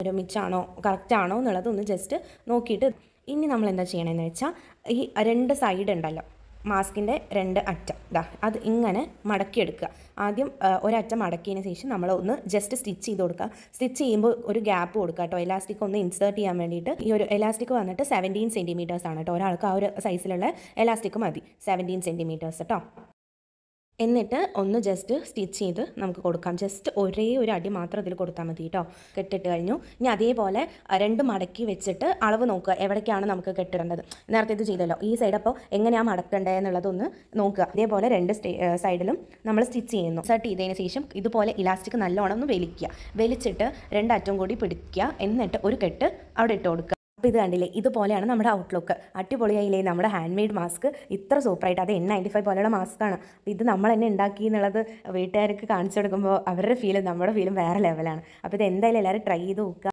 ഒരുമിച്ചാണോ എന്നുള്ളത് ഒന്ന് ജസ്റ്റ് നോക്കിയിട്ട് ഇനി നമ്മൾ എന്താ ചെയ്യണമെന്ന് വെച്ചാൽ ഈ രണ്ട് സൈഡ് ഉണ്ടല്ലോ മാസ്കിൻ്റെ രണ്ട് അറ്റം ഇതാ അത് ഇങ്ങനെ മടക്കിയെടുക്കുക ആദ്യം ഒരറ്റം മടക്കിയതിന് ശേഷം നമ്മൾ ഒന്ന് ജസ്റ്റ് സ്റ്റിച്ച് ചെയ്ത് കൊടുക്കുക സ്റ്റിച്ച് ചെയ്യുമ്പോൾ ഒരു ഗ്യാപ്പ് കൊടുക്കുക കേട്ടോ എലാസ്റ്റിക് ഒന്ന് ഇൻസേർട്ട് ചെയ്യാൻ വേണ്ടിയിട്ട് ഈ ഒരു എലാസ്റ്റിക് വന്നിട്ട് സെവൻറ്റീൻ സെൻറ്റിമീറ്റേഴ്സ് ആണ് കേട്ടോ ഒരാൾക്ക് ആ ഒരു സൈസിലുള്ള എലാസ്റ്റിക് മതി സെവൻറ്റീൻ സെൻറ്റിമീറ്റേഴ്സ് കേട്ടോ എന്നിട്ട് ഒന്ന് ജസ്റ്റ് സ്റ്റിച്ച് ചെയ്ത് നമുക്ക് കൊടുക്കാം ജസ്റ്റ് ഒരേ ഒരു അടി മാത്രം ഇതിൽ കൊടുത്താൽ മതി കേട്ടോ കെട്ടിട്ട് കഴിഞ്ഞു ഇനി അതേപോലെ രണ്ട് മടക്കി വെച്ചിട്ട് അളവ് നോക്കുക എവിടേക്കാണ് നമുക്ക് കെട്ടിടേണ്ടത് നേരത്തെ ഇത് ചെയ്തല്ലോ ഈ സൈഡ് അപ്പോൾ എങ്ങനെയാണ് മടക്കേണ്ടത് എന്നുള്ളതൊന്ന് നോക്കുക അതേപോലെ രണ്ട് സൈഡിലും നമ്മൾ സ്റ്റിച്ച് ചെയ്യുന്നു സെർട്ട് ചെയ്തതിന് ശേഷം ഇതുപോലെ ഇലാസ്റ്റിക് നല്ലോണം ഒന്ന് വലിക്കുക വലിച്ചിട്ട് രണ്ടറ്റവും കൂടി പിടിക്കുക എന്നിട്ട് ഒരു കെട്ട് അവിടെ ഇട്ട് കൊടുക്കുക അപ്പോൾ ഇത് കണ്ടില്ലേ ഇതുപോലെയാണ് നമ്മുടെ ഔട്ട്ലുക്ക് അടിപൊളിയായില്ലേ നമ്മുടെ ഹാൻഡ് മെയ്ഡ് മാസ്ക് ഇത്ര സൂപ്പറായിട്ട് അത് എൻ നയൻറ്റി ഫൈവ് പോലെയുള്ള മാസ്ക്കാണ് അപ്പോൾ ഇത് നമ്മൾ തന്നെ ഉണ്ടാക്കി എന്നുള്ളത് വീട്ടുകാർക്ക് കാണിച്ചു കൊടുക്കുമ്പോൾ അവരുടെ ഫീലും നമ്മുടെ ഫീലും വേറെ ലെവലാണ് അപ്പോൾ ഇത് എന്തായാലും എല്ലാവരും ട്രൈ ചെയ്ത് നോക്കുക